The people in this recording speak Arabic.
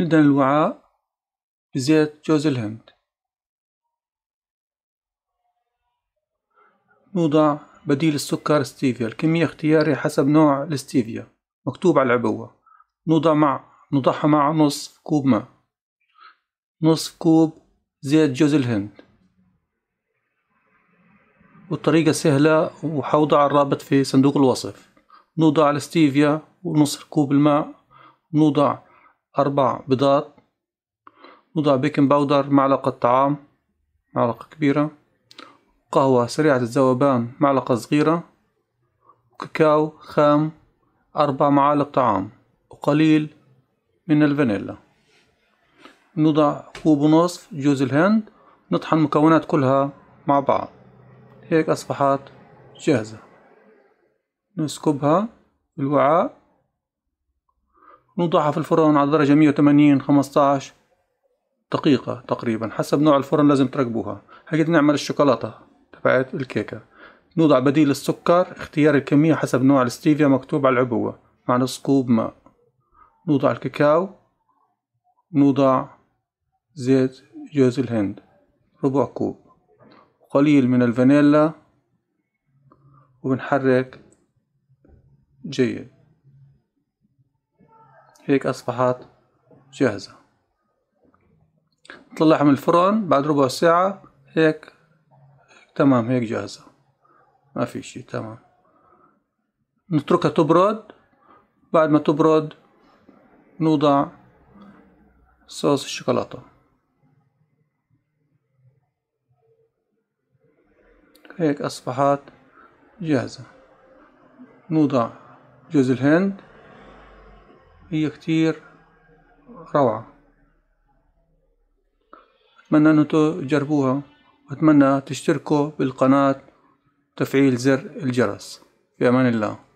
ندهن الوعاء بزيت جوز الهند نوضع بديل السكر ستيفيا الكمية اختياري حسب نوع الستيفيا مكتوب على العبوة نوضع مع نضعها مع نصف كوب ماء نصف كوب زيت جوز الهند والطريقة سهلة وحوضع الرابط في صندوق الوصف نوضع الستيفيا ونصف كوب الماء نوضع أربع بيضات نضع بيكنج باودر معلقة طعام معلقة كبيرة قهوة سريعة الذوبان معلقة صغيرة كاكاو خام أربع معالق طعام وقليل من الفانيلا نضع كوب ونصف جوز الهند نطحن المكونات كلها مع بعض هيك أصبحت جاهزة نسكبها بالوعاء نوضعها في الفرن على درجة 180 15 دقيقة تقريبا حسب نوع الفرن لازم تركبوها هيك نعمل الشوكولاتة تبعت الكيكة نوضع بديل السكر اختيار الكمية حسب نوع الستيفيا مكتوب على العبوة مع نص كوب ماء نوضع الكاكاو نوضع زيت جوز الهند ربع كوب قليل من الفانيلا وبنحرك جيد هيك أصبحت جاهزة نطلعها من الفرن بعد ربع ساعة هيك تمام هيك جاهزة ما في شي تمام نتركها تبرد بعد ما تبرد نوضع صوص الشوكولاتة هيك أصبحت جاهزة نوضع جوز الهند هي كتير روعة أتمنى أن تجربوها وأتمنى تشتركوا بالقناة تفعيل زر الجرس في أمان الله